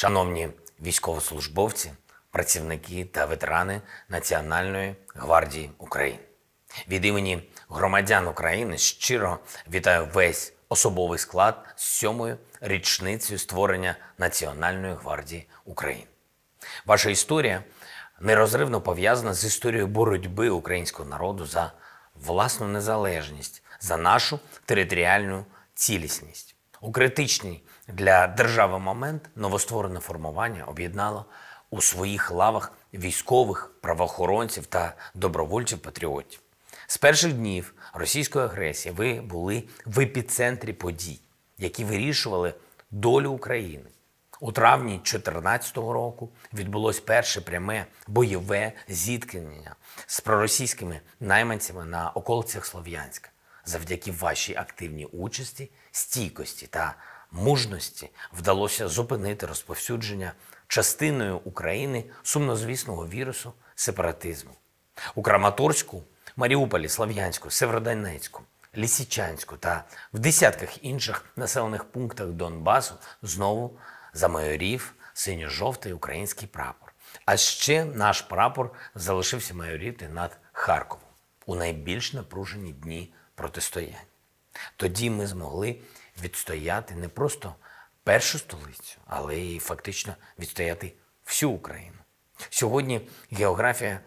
Шановні військовослужбовці, працівники та ветерани Національної гвардії України, від імені громадян України щиро вітаю весь особовий склад з сьомою річницею створення Національної гвардії України. Ваша історія нерозривно пов'язана з історією боротьби українського народу за власну незалежність, за нашу територіальну цілісність. У критичній для держави момент новостворене формування об'єднало у своїх лавах військових, правоохоронців та добровольців-патріотів. З перших днів російської агресії ви були в епіцентрі подій, які вирішували долю України. У травні 2014 року відбулось перше пряме бойове зіткнення з проросійськими найманцями на околицях Слов'янська завдяки вашій активній участі, стійкості та мужності вдалося зупинити розповсюдження частиною України сумнозвісного вірусу сепаратизму у Краматорську, Маріуполі, Слав'янську, Северодонецьку. Лісічанську та в десятках інших населених пунктах Донбасу знову замайорів синьо-жовтий український прапор. А ще наш прапор залишився майоріти над Харковом у найбільш напружені дні протистояння. Тоді ми змогли відстояти не просто першу столицю, але й фактично відстояти всю Україну. Сьогодні географія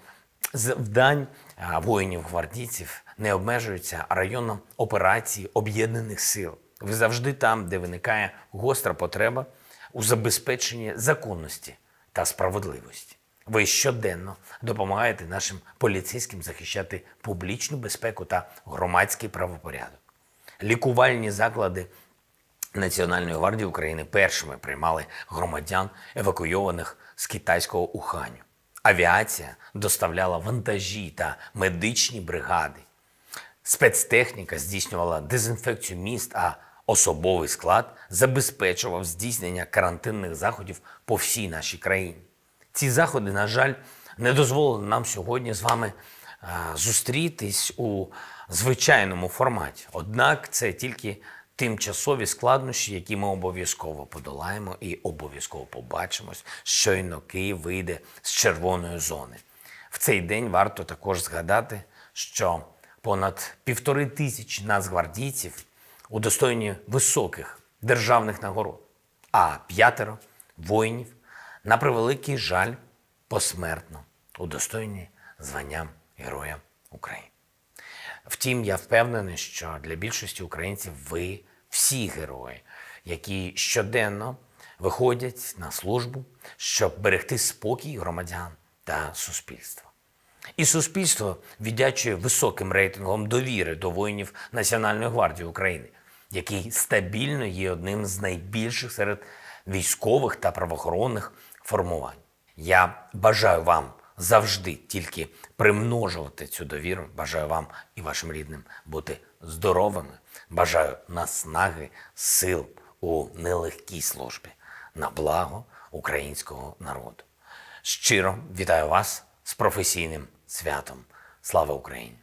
завдань воїнів-гвардійців не обмежується районом операції об'єднаних сил. Ви завжди там, де виникає гостра потреба у забезпеченні законності та справедливості. Ви щоденно допомагаєте нашим поліцейським захищати публічну безпеку та громадський правопорядок лікувальні заклади Національної гвардії України першими приймали громадян, евакуйованих з китайського Уханю. Авіація доставляла вантажі та медичні бригади. Спецтехніка здійснювала дезінфекцію міст, а особовий склад забезпечував здійснення карантинних заходів по всій нашій країні. Ці заходи, на жаль, не дозволили нам сьогодні з вами Е, зустрітись у звичайному форматі. Однак це тільки тимчасові складнощі, які ми обов'язково подолаємо і обов'язково побачимось, щойно Київ вийде з червоної зони. В цей день варто також згадати, що понад півтори тисячі нацгвардійців удостоєні високих державних нагород, а п'ятеро воїнів на превеликий жаль посмертно удостоєні званням. Героям України. Втім, я впевнений, що для більшості українців ви всі герої, які щоденно виходять на службу, щоб берегти спокій громадян та суспільства. І суспільство віддячує високим рейтингом довіри до воїнів Національної гвардії України, який стабільно є одним з найбільших серед військових та правоохоронних формувань. Я бажаю вам завжди тільки примножувати цю довіру. Бажаю вам і вашим рідним бути здоровими. Бажаю наснаги, сил у нелегкій службі на благо українського народу. Щиро вітаю вас з професійним святом. Слава Україні!